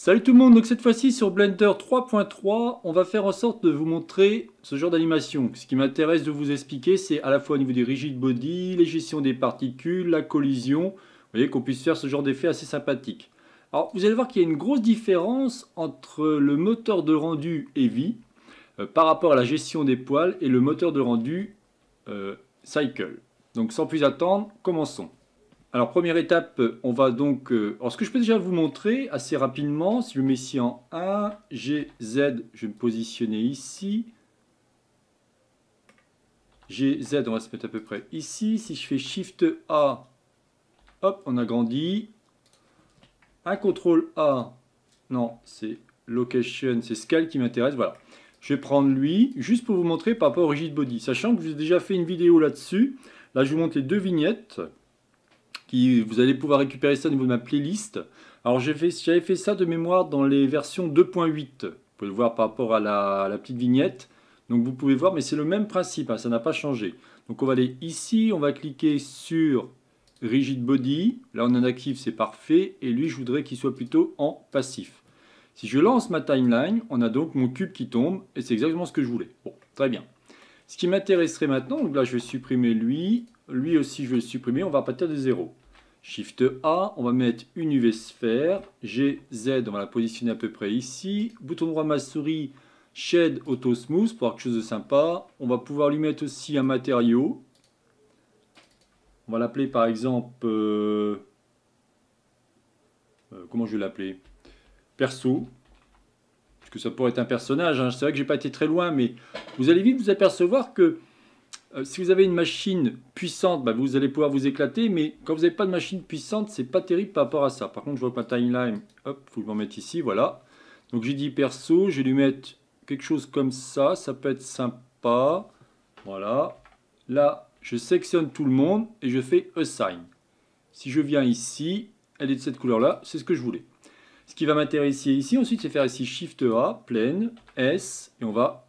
Salut tout le monde, donc cette fois-ci sur Blender 3.3, on va faire en sorte de vous montrer ce genre d'animation. Ce qui m'intéresse de vous expliquer, c'est à la fois au niveau des rigid body, les gestions des particules, la collision, vous voyez qu'on puisse faire ce genre d'effet assez sympathique. Alors vous allez voir qu'il y a une grosse différence entre le moteur de rendu Heavy euh, par rapport à la gestion des poils et le moteur de rendu euh, Cycle. Donc sans plus attendre, commençons. Alors, première étape, on va donc... Euh, alors, ce que je peux déjà vous montrer assez rapidement, si je mets ici en 1, G, Z, je vais me positionner ici. G, Z, on va se mettre à peu près ici. Si je fais Shift A, hop, on agrandit. Un contrôle A, non, c'est Location, c'est Scale qui m'intéresse, voilà. Je vais prendre lui, juste pour vous montrer par rapport au Rigid Body, sachant que je vous ai déjà fait une vidéo là-dessus. Là, je vous montre les deux vignettes vous allez pouvoir récupérer ça au niveau de ma playlist. Alors j'avais fait, ça de mémoire dans les versions 2.8. Vous pouvez le voir par rapport à la, petite vignette. Donc vous pouvez voir, mais c'est le même principe, hein, ça n'a pas changé. Donc on va aller ici, on va cliquer sur Rigid Body. Là on en active, c'est parfait. Et lui, je voudrais qu'il soit plutôt en passif. Si je lance ma timeline, on a donc mon cube qui tombe, et c'est exactement ce que je voulais. Bon, très bien. Ce qui m'intéresserait maintenant, donc là je vais supprimer lui, lui aussi, je vais le supprimer. On va partir de zéro. Shift A, on va mettre une UV sphère. GZ, Z, on va la positionner à peu près ici. Bouton droit de ma souris, Shade, Auto Smooth pour avoir quelque chose de sympa. On va pouvoir lui mettre aussi un matériau. On va l'appeler par exemple... Euh, euh, comment je vais l'appeler Perso. Parce que ça pourrait être un personnage. Hein. C'est vrai que j'ai pas été très loin, mais vous allez vite vous apercevoir que euh, si vous avez une machine puissante, bah, vous allez pouvoir vous éclater, mais quand vous n'avez pas de machine puissante, c'est pas terrible par rapport à ça. Par contre, je vois que ma timeline, hop, faut que je m'en mette ici, voilà. Donc j'ai dit perso, je vais lui mettre quelque chose comme ça, ça peut être sympa. Voilà. Là, je sectionne tout le monde et je fais assign. Si je viens ici, elle est de cette couleur-là, c'est ce que je voulais. Ce qui va m'intéresser ici, ensuite, c'est faire ici Shift A, pleine, S, et on va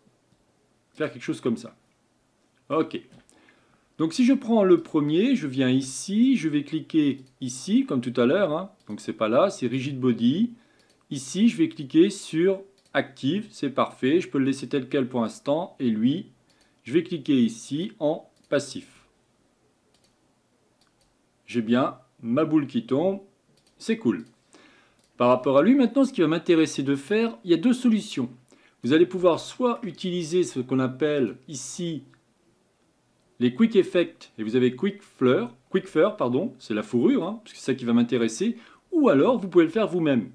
faire quelque chose comme ça. OK. Donc si je prends le premier, je viens ici, je vais cliquer ici, comme tout à l'heure. donc hein. Donc c'est pas là, c'est Rigid Body. Ici, je vais cliquer sur Active, c'est parfait. Je peux le laisser tel quel pour l'instant. Et lui, je vais cliquer ici en Passif. J'ai bien ma boule qui tombe, c'est cool. Par rapport à lui, maintenant, ce qui va m'intéresser de faire, il y a deux solutions. Vous allez pouvoir soit utiliser ce qu'on appelle ici les Quick Effects, et vous avez Quick Fleur, Quick Fur, pardon, c'est la fourrure, hein, parce que c'est ça qui va m'intéresser, ou alors vous pouvez le faire vous-même.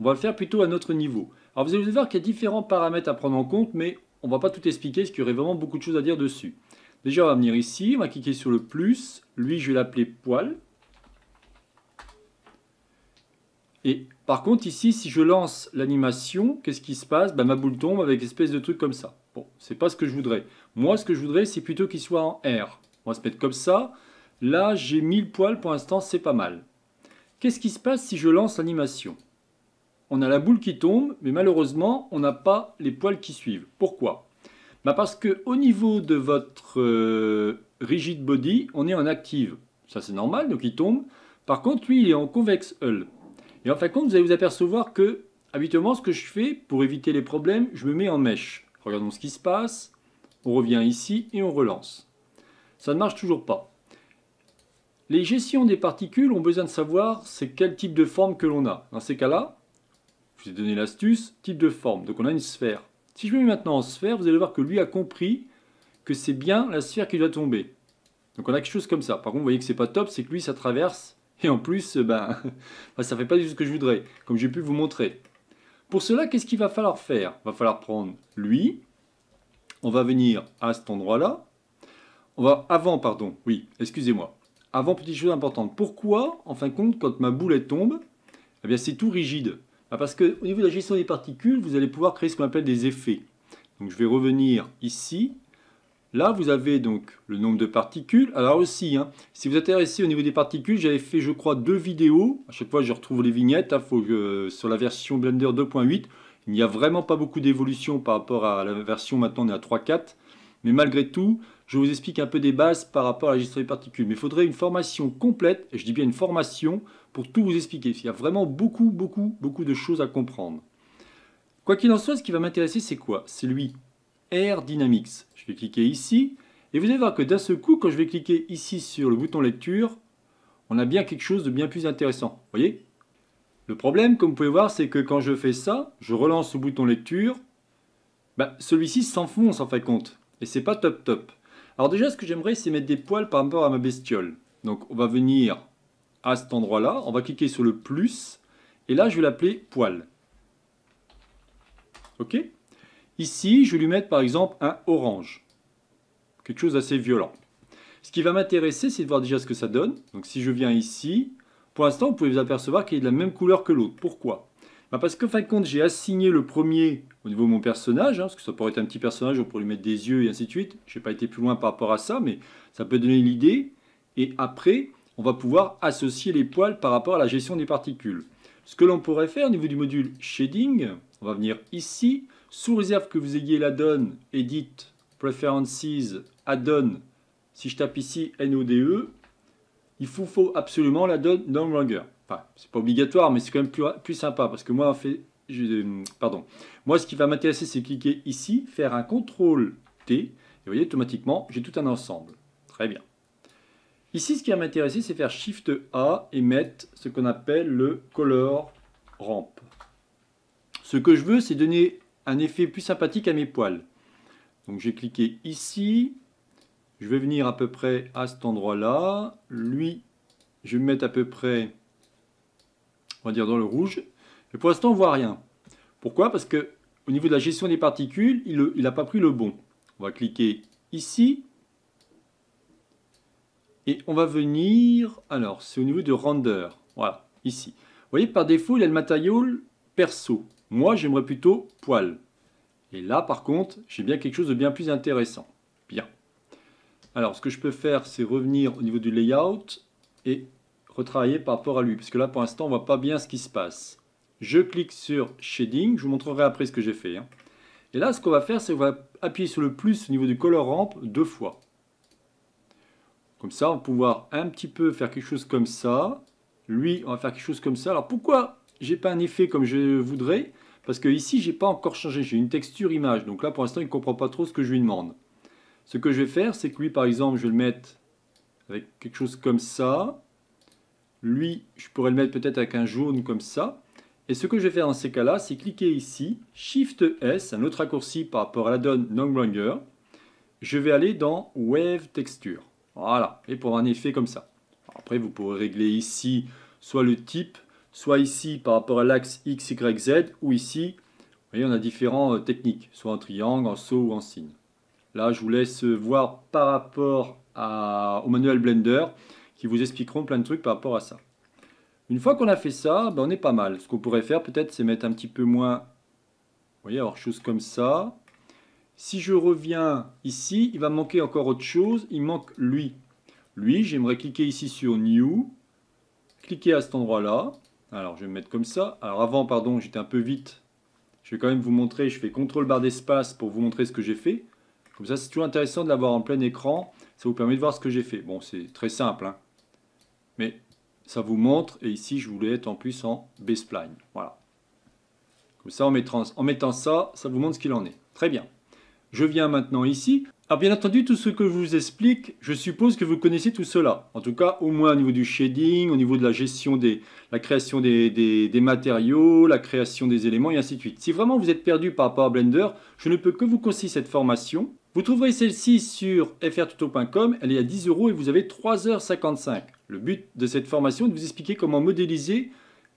On va le faire plutôt à notre niveau. Alors vous allez voir qu'il y a différents paramètres à prendre en compte, mais on ne va pas tout expliquer, parce qu'il y aurait vraiment beaucoup de choses à dire dessus. Déjà, on va venir ici, on va cliquer sur le plus. Lui, je vais l'appeler poil. Et par contre, ici, si je lance l'animation, qu'est-ce qui se passe bah, Ma boule tombe avec espèce de truc comme ça. Bon, c'est pas ce que je voudrais. Moi, ce que je voudrais, c'est plutôt qu'il soit en R. On va se mettre comme ça. Là, j'ai 1000 poils pour l'instant, c'est pas mal. Qu'est-ce qui se passe si je lance l'animation On a la boule qui tombe, mais malheureusement, on n'a pas les poils qui suivent. Pourquoi bah, Parce qu'au niveau de votre euh, rigid body, on est en active. Ça, c'est normal, donc il tombe. Par contre, lui, il est en Convex hull. Et en fin de compte, vous allez vous apercevoir que, habituellement, ce que je fais, pour éviter les problèmes, je me mets en mèche. Regardons ce qui se passe. On revient ici et on relance. Ça ne marche toujours pas. Les gestions des particules ont besoin de savoir c'est quel type de forme que l'on a. Dans ces cas-là, je vous ai donné l'astuce, type de forme. Donc on a une sphère. Si je me mets maintenant en sphère, vous allez voir que lui a compris que c'est bien la sphère qui doit tomber. Donc on a quelque chose comme ça. Par contre, vous voyez que c'est pas top, c'est que lui, ça traverse. Et en plus, euh, ben, ça ne fait pas du tout ce que je voudrais, comme j'ai pu vous montrer. Pour cela, qu'est-ce qu'il va falloir faire Il va falloir prendre lui, on va venir à cet endroit-là. On va avant, pardon, oui, excusez-moi. Avant, petite chose importante. Pourquoi, en fin de compte, quand ma boulette tombe, eh bien c'est tout rigide bah, Parce qu'au niveau de la gestion des particules, vous allez pouvoir créer ce qu'on appelle des effets. Donc je vais revenir ici. Là, vous avez donc le nombre de particules. Alors aussi, hein, si vous êtes intéressé au niveau des particules, j'avais fait, je crois, deux vidéos. À chaque fois, je retrouve les vignettes. Hein, que, sur la version Blender 2.8, il n'y a vraiment pas beaucoup d'évolution par rapport à la version maintenant, on est à 3.4. Mais malgré tout, je vous explique un peu des bases par rapport à la gestion des particules. Mais il faudrait une formation complète, et je dis bien une formation, pour tout vous expliquer. Il y a vraiment beaucoup, beaucoup, beaucoup de choses à comprendre. Quoi qu'il en soit, ce qui va m'intéresser, c'est quoi C'est lui, Air Dynamics. Je vais cliquer ici, et vous allez voir que d'un seul coup, quand je vais cliquer ici sur le bouton lecture, on a bien quelque chose de bien plus intéressant. Vous voyez le problème, comme vous pouvez voir, c'est que quand je fais ça, je relance le bouton lecture, bah, celui-ci s'enfonce en fin de compte. Et c'est pas top top. Alors déjà, ce que j'aimerais, c'est mettre des poils par rapport à ma bestiole. Donc on va venir à cet endroit-là, on va cliquer sur le plus, et là je vais l'appeler poil. Ok Ici, je vais lui mettre par exemple un orange. Quelque chose d'assez violent. Ce qui va m'intéresser, c'est de voir déjà ce que ça donne. Donc si je viens ici, pour l'instant, vous pouvez vous apercevoir qu'il est de la même couleur que l'autre. Pourquoi bah Parce que, fin de compte, j'ai assigné le premier au niveau de mon personnage, hein, parce que ça pourrait être un petit personnage, on pourrait lui mettre des yeux et ainsi de suite. Je n'ai pas été plus loin par rapport à ça, mais ça peut donner l'idée. Et après, on va pouvoir associer les poils par rapport à la gestion des particules. Ce que l'on pourrait faire au niveau du module Shading, on va venir ici, sous réserve que vous ayez la donne Edit Preferences Add-on, si je tape ici NODE, il faut absolument la donne d'un longueur Enfin, c'est pas obligatoire, mais c'est quand même plus, sympa parce que moi, fait, je, euh, pardon. Moi, ce qui va m'intéresser, c'est cliquer ici, faire un contrôle T, et vous voyez, automatiquement, j'ai tout un ensemble. Très bien. Ici, ce qui va m'intéresser, c'est faire Shift A et mettre ce qu'on appelle le color ramp. Ce que je veux, c'est donner un effet plus sympathique à mes poils. Donc, j'ai cliqué ici, je vais venir à peu près à cet endroit-là. Lui, je vais me mettre à peu près, on va dire, dans le rouge. Et pour l'instant, on ne voit rien. Pourquoi Parce que au niveau de la gestion des particules, il n'a pas pris le bon. On va cliquer ici. Et on va venir... Alors, c'est au niveau de render. Voilà, ici. Vous voyez, par défaut, il a le matériau perso. Moi, j'aimerais plutôt poil. Et là, par contre, j'ai bien quelque chose de bien plus intéressant. Alors, ce que je peux faire, c'est revenir au niveau du layout et retravailler par rapport à lui. Parce que là, pour l'instant, on ne voit pas bien ce qui se passe. Je clique sur Shading. Je vous montrerai après ce que j'ai fait. Hein. Et là, ce qu'on va faire, c'est qu'on va appuyer sur le plus au niveau du color ramp deux fois. Comme ça, on va pouvoir un petit peu faire quelque chose comme ça. Lui, on va faire quelque chose comme ça. Alors, pourquoi j'ai pas un effet comme je voudrais Parce que ici, j'ai pas encore changé. J'ai une texture image. Donc là, pour l'instant, il ne comprend pas trop ce que je lui demande. Ce que je vais faire, c'est que lui, par exemple, je vais le mettre avec quelque chose comme ça. Lui, je pourrais le mettre peut-être avec un jaune comme ça. Et ce que je vais faire dans ces cas-là, c'est cliquer ici, Shift S, un autre raccourci par rapport à donne non Ranger. Je vais aller dans Wave Texture. Voilà, et pour un effet comme ça. Après, vous pourrez régler ici soit le type, soit ici par rapport à l'axe X, Y, Z, ou ici, vous voyez, on a différentes euh, techniques, soit en triangle, en saut ou en signe. Là, je vous laisse voir par rapport au manuel Blender qui vous expliqueront plein de trucs par rapport à ça. Une fois qu'on a fait ça, ben on est pas mal. Ce qu'on pourrait faire peut-être, c'est mettre un petit peu moins... Vous voyez, alors chose comme ça. Si je reviens ici, il va manquer encore autre chose. Il manque lui. Lui, j'aimerais cliquer ici sur New. Cliquer à cet endroit-là. Alors, je vais me mettre comme ça. Alors avant, pardon, j'étais un peu vite. Je vais quand même vous montrer. Je fais CTRL barre d'espace pour vous montrer ce que j'ai fait. Comme ça, c'est toujours intéressant de l'avoir en plein écran. Ça vous permet de voir ce que j'ai fait. Bon, c'est très simple. Hein. Mais ça vous montre. Et ici, je voulais être en plus en baseline. Voilà. Comme ça, en mettant, ça, ça vous montre ce qu'il en est. Très bien. Je viens maintenant ici. Alors bien entendu, tout ce que je vous explique, je suppose que vous connaissez tout cela. En tout cas, au moins au niveau du shading, au niveau de la gestion des, la création des, des matériaux, la création des éléments et ainsi de suite. Si vraiment vous êtes perdu par rapport à Blender, je ne peux que vous conseiller cette formation vous trouverez celle-ci sur frtuto.com, elle est à 10 euros et vous avez 3h55. Le but de cette formation est de vous expliquer comment modéliser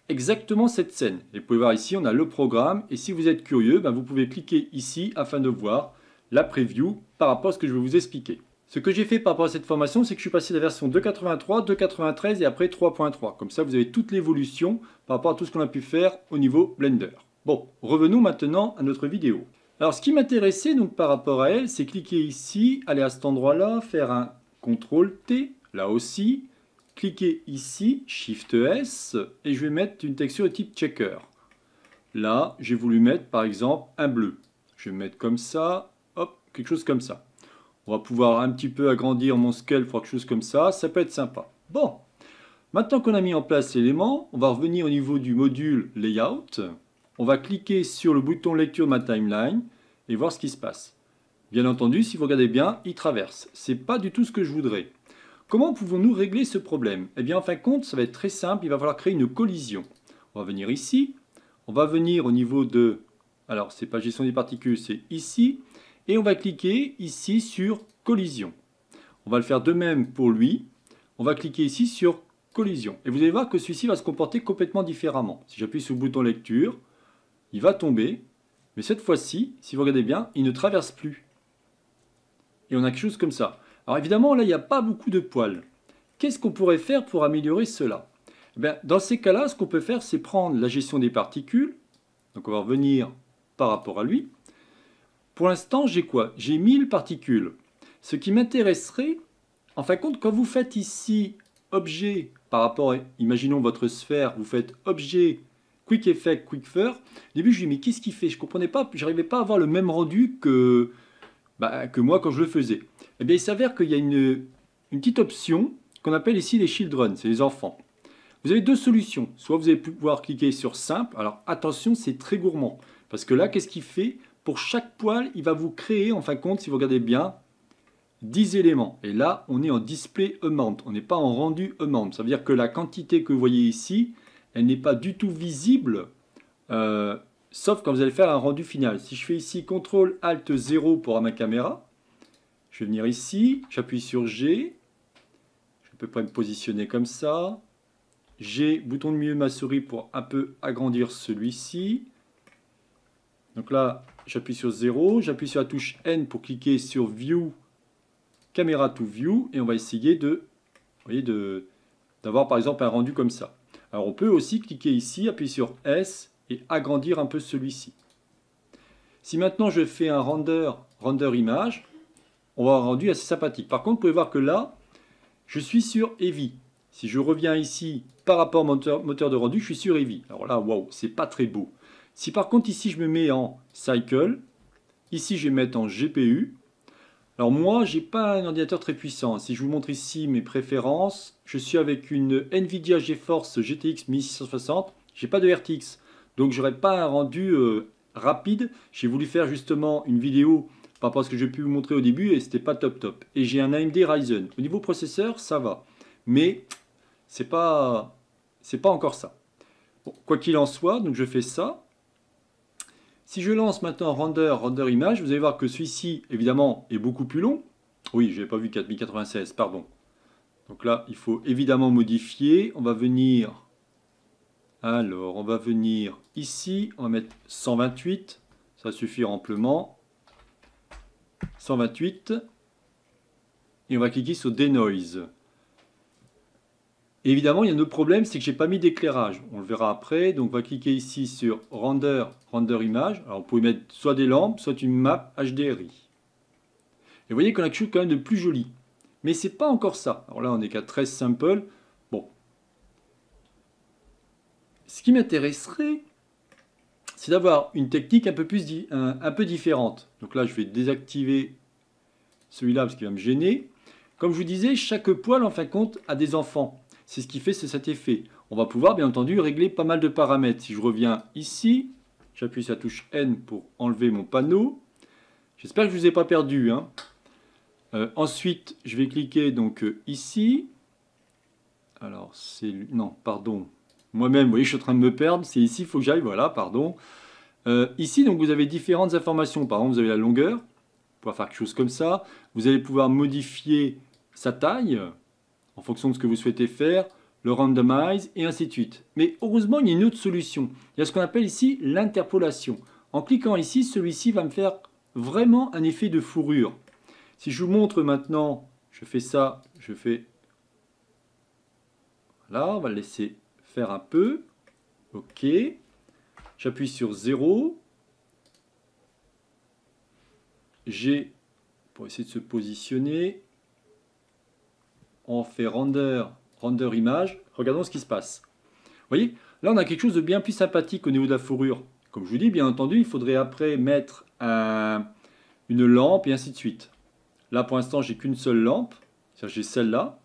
exactement cette scène. Et vous pouvez voir ici, on a le programme et si vous êtes curieux, ben, vous pouvez cliquer ici afin de voir la preview par rapport à ce que je vais vous expliquer. Ce que j'ai fait par rapport à cette formation, c'est que je suis passé de la version 2.83, 2.93 et après 3.3. Comme ça, vous avez toute l'évolution par rapport à tout ce qu'on a pu faire au niveau Blender. Bon, revenons maintenant à notre vidéo. Alors ce qui m'intéressait donc par rapport à elle, c'est cliquer ici, aller à cet endroit-là, faire un CTRL T, là aussi, cliquer ici, Shift S, et je vais mettre une texture de type checker. Là, j'ai voulu mettre par exemple un bleu. Je vais mettre comme ça, hop, quelque chose comme ça. On va pouvoir un petit peu agrandir mon scale pour quelque chose comme ça, ça peut être sympa. Bon, maintenant qu'on a mis en place l'élément, on va revenir au niveau du module Layout on va cliquer sur le bouton lecture ma timeline et voir ce qui se passe. Bien entendu, si vous regardez bien, il traverse. C'est pas du tout ce que je voudrais. Comment pouvons-nous régler ce problème Eh bien, en fin de compte, ça va être très simple, il va falloir créer une collision. On va venir ici, on va venir au niveau de... Alors, n'est pas gestion des particules, c'est ici. Et on va cliquer ici sur collision. On va le faire de même pour lui. On va cliquer ici sur collision. Et vous allez voir que celui-ci va se comporter complètement différemment. Si j'appuie sur le bouton lecture, il va tomber, mais cette fois-ci, si vous regardez bien, il ne traverse plus. Et on a quelque chose comme ça. Alors évidemment, là, il n'y a pas beaucoup de poils. Qu'est-ce qu'on pourrait faire pour améliorer cela eh Dans ces cas-là, ce qu'on peut faire, c'est prendre la gestion des particules. Donc on va revenir par rapport à lui. Pour l'instant, j'ai quoi J'ai 1000 particules. Ce qui m'intéresserait, en fin de compte, quand vous faites ici objet par rapport, à, imaginons votre sphère, vous faites objet Quick Effect, Quick Fur. Au début, je me dis, mais qu'est-ce qu'il fait Je ne comprenais pas, j'arrivais pas à avoir le même rendu que, bah, que moi quand je le faisais. Eh bien, il s'avère qu'il y a une, une petite option qu'on appelle ici les children, c'est les enfants. Vous avez deux solutions. Soit vous allez pouvoir cliquer sur simple. Alors attention, c'est très gourmand. Parce que là, qu'est-ce qu'il fait Pour chaque poil, il va vous créer, en fin de compte, si vous regardez bien, 10 éléments. Et là, on est en display amount. On n'est pas en rendu amount. Ça veut dire que la quantité que vous voyez ici, elle n'est pas du tout visible, euh, sauf quand vous allez faire un rendu final. Si je fais ici CTRL ALT 0 pour ma caméra, je vais venir ici, j'appuie sur G, je peux pas me positionner comme ça. G, bouton de milieu de ma souris pour un peu agrandir celui-ci. Donc là, j'appuie sur 0, j'appuie sur la touche N pour cliquer sur View, Camera to View, et on va essayer de, voyez, de, d'avoir par exemple un rendu comme ça. Alors on peut aussi cliquer ici, appuyer sur S et agrandir un peu celui-ci. Si maintenant je fais un render, render image, on va avoir un rendu assez sympathique. Par contre, vous pouvez voir que là, je suis sur Eevee. Si je reviens ici par rapport au moteur, de rendu, je suis sur Eevee. Alors là, waouh, c'est pas très beau. Si par contre ici je me mets en Cycle, ici je vais mettre en GPU, alors moi, j'ai pas un ordinateur très puissant. Si je vous montre ici mes préférences, je suis avec une Nvidia GeForce GTX 1660. J'ai pas de RTX, donc j'aurais pas un rendu euh, rapide. J'ai voulu faire justement une vidéo par rapport à ce que j'ai pu vous montrer au début et c'était pas top top. Et j'ai un AMD Ryzen. Au niveau processeur, ça va, mais c'est pas pas encore ça. Bon, quoi qu'il en soit, donc je fais ça. Si je lance maintenant render, render image, vous allez voir que celui-ci, évidemment, est beaucoup plus long. Oui, je n'avais pas vu 4096, pardon. Donc là, il faut évidemment modifier. On va venir... Alors, on va venir ici. On va mettre 128. Ça suffit amplement. 128. Et on va cliquer sur Denoise. Évidemment, il y a un autre problème, c'est que j'ai pas mis d'éclairage. On le verra après. Donc, on va cliquer ici sur Render, Render Image. Alors, vous pouvez mettre soit des lampes, soit une map HDRI. Et vous voyez qu'on a quelque chose quand même de plus joli. Mais c'est pas encore ça. Alors là, on est qu'à 13 simple. Bon. Ce qui m'intéresserait, c'est d'avoir une technique un peu, plus, un, un peu différente. Donc là, je vais désactiver celui-là parce qu'il va me gêner. Comme je vous disais, chaque poil, en fin de compte, a des enfants. C'est ce qui fait cet effet. On va pouvoir bien entendu régler pas mal de paramètres. Si je reviens ici, j'appuie sur la touche N pour enlever mon panneau. J'espère que je ne vous ai pas perdu. Hein. Euh, ensuite, je vais cliquer donc euh, ici. Alors, c'est... Non, pardon. Moi-même, vous voyez, je suis en train de me perdre. C'est ici, il faut que j'aille. Voilà, pardon. Euh, ici, donc, vous avez différentes informations. Par exemple, vous avez la longueur. Pour faire quelque chose comme ça. Vous allez pouvoir modifier sa taille en fonction de ce que vous souhaitez faire, le randomize, et ainsi de suite. Mais heureusement, il y a une autre solution. Il y a ce qu'on appelle ici l'interpolation. En cliquant ici, celui-ci va me faire vraiment un effet de fourrure. Si je vous montre maintenant, je fais ça, je fais... Là, on va le laisser faire un peu. OK. J'appuie sur 0. J'ai, pour essayer de se positionner, on fait render, render image, regardons ce qui se passe. Vous voyez, là on a quelque chose de bien plus sympathique au niveau de la fourrure. Comme je vous dis, bien entendu, il faudrait après mettre une lampe et ainsi de suite. Là pour l'instant j'ai qu'une seule lampe, j'ai celle-là.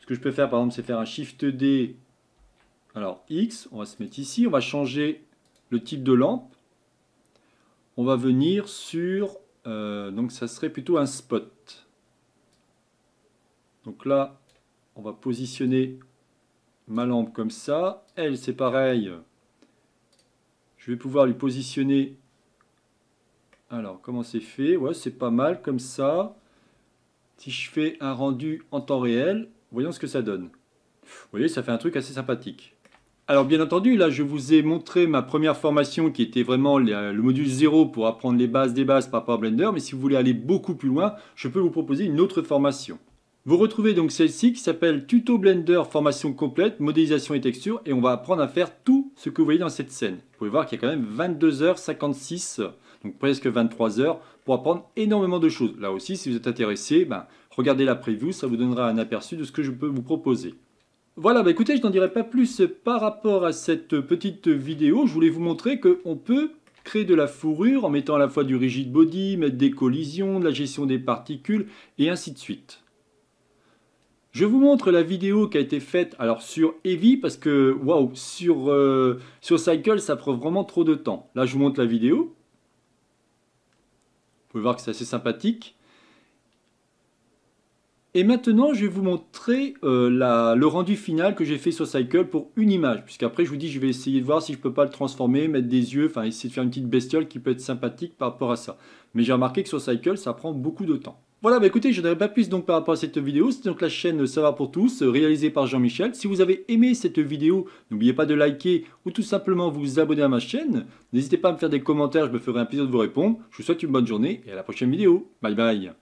Ce que je peux faire par exemple c'est faire un Shift D, alors X, on va se mettre ici, on va changer le type de lampe. On va venir sur, euh, donc ça serait plutôt un spot. Donc là, on va positionner ma lampe comme ça. Elle, c'est pareil. Je vais pouvoir lui positionner. Alors, comment c'est fait Ouais, c'est pas mal comme ça. Si je fais un rendu en temps réel, voyons ce que ça donne. Vous voyez, ça fait un truc assez sympathique. Alors bien entendu, là je vous ai montré ma première formation qui était vraiment le module 0 pour apprendre les bases des bases par rapport à Blender, mais si vous voulez aller beaucoup plus loin, je peux vous proposer une autre formation. Vous retrouvez donc celle-ci qui s'appelle Tuto Blender formation complète, modélisation et texture et on va apprendre à faire tout ce que vous voyez dans cette scène. Vous pouvez voir qu'il y a quand même 22h56, donc presque 23h pour apprendre énormément de choses. Là aussi, si vous êtes intéressé, ben, regardez la preview, ça vous donnera un aperçu de ce que je peux vous proposer. Voilà, ben, écoutez, je n'en dirai pas plus par rapport à cette petite vidéo. Je voulais vous montrer qu'on peut créer de la fourrure en mettant à la fois du rigid body, mettre des collisions, de la gestion des particules et ainsi de suite. Je vous montre la vidéo qui a été faite alors sur Heavy parce que waouh euh, sur Cycle ça prend vraiment trop de temps. Là je vous montre la vidéo. Vous pouvez voir que c'est assez sympathique. Et maintenant, je vais vous montrer euh, le rendu final que j'ai fait sur Cycle pour une image. après je vous dis, je vais essayer de voir si je peux pas le transformer, mettre des yeux, enfin essayer de faire une petite bestiole qui peut être sympathique par rapport à ça. Mais j'ai remarqué que sur Cycle, ça prend beaucoup de temps. Voilà, bah, écoutez, je n'aurais pas plus donc par rapport à cette vidéo. C'est donc la chaîne Ça pour tous, euh, réalisée par Jean-Michel. Si vous avez aimé cette vidéo, n'oubliez pas de liker ou tout simplement vous abonner à ma chaîne. N'hésitez pas à me faire des commentaires, je me ferai un plaisir de vous répondre. Je vous souhaite une bonne journée et à la prochaine vidéo. Bye bye